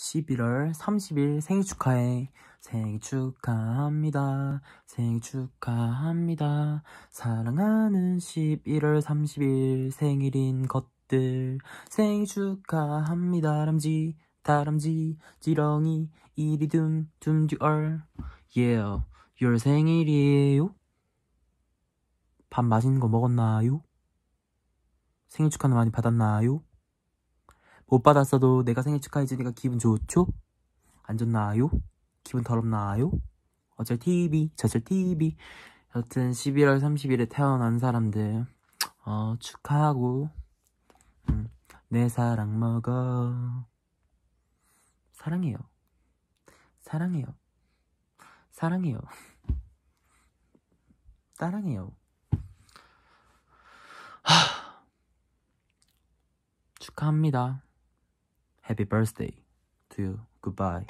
11월 30일 생일 축하해 생일 축하합니다 생일 축하합니다 사랑하는 11월 30일 생일인 것들 생일 축하합니다 람지 다람쥐 지렁이 이리둠 둠듀얼 yeah 열 생일이에요 밥 맛있는 거 먹었나요? 생일 축하는 많이 받았나요? 못 받았어도 내가 생일 축하해주니까 기분 좋죠? 안 좋나요? 기분 더럽나요? 어쩔 TV, 저쩔 TV. 여튼 11월 30일에 태어난 사람들 어, 축하하고 음, 내 사랑 먹어. 사랑해요. 사랑해요. 사랑해요. 사랑해요. 하... 축하합니다. Happy birthday to you. Goodbye.